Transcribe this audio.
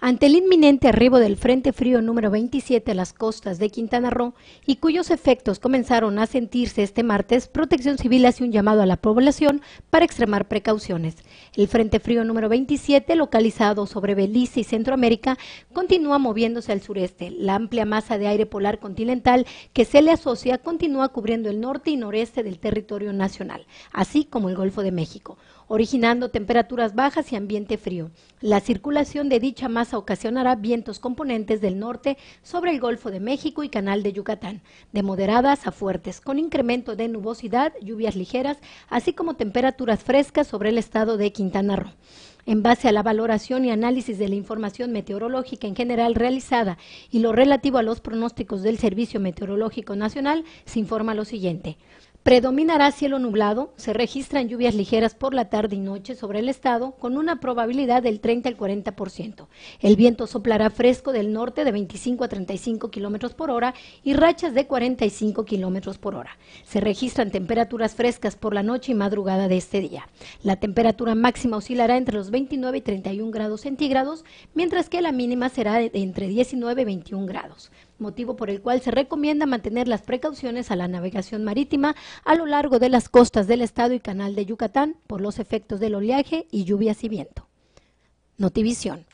Ante el inminente arribo del Frente Frío número 27 a las costas de Quintana Roo y cuyos efectos comenzaron a sentirse este martes, Protección Civil hace un llamado a la población para extremar precauciones. El Frente Frío número 27, localizado sobre Belice y Centroamérica, continúa moviéndose al sureste. La amplia masa de aire polar continental que se le asocia continúa cubriendo el norte y noreste del territorio nacional, así como el Golfo de México, originando temperaturas bajas y ambiente frío. La circulación de dicha masa ocasionará vientos componentes del norte sobre el Golfo de México y Canal de Yucatán, de moderadas a fuertes, con incremento de nubosidad, lluvias ligeras, así como temperaturas frescas sobre el estado de Quintana Roo. En base a la valoración y análisis de la información meteorológica en general realizada y lo relativo a los pronósticos del Servicio Meteorológico Nacional, se informa lo siguiente. Predominará cielo nublado, se registran lluvias ligeras por la tarde y noche sobre el estado con una probabilidad del 30 al 40%. El viento soplará fresco del norte de 25 a 35 kilómetros por hora y rachas de 45 kilómetros por hora. Se registran temperaturas frescas por la noche y madrugada de este día. La temperatura máxima oscilará entre los 29 y 31 grados centígrados, mientras que la mínima será entre 19 y 21 grados motivo por el cual se recomienda mantener las precauciones a la navegación marítima a lo largo de las costas del estado y canal de Yucatán por los efectos del oleaje y lluvias y viento. Notivisión.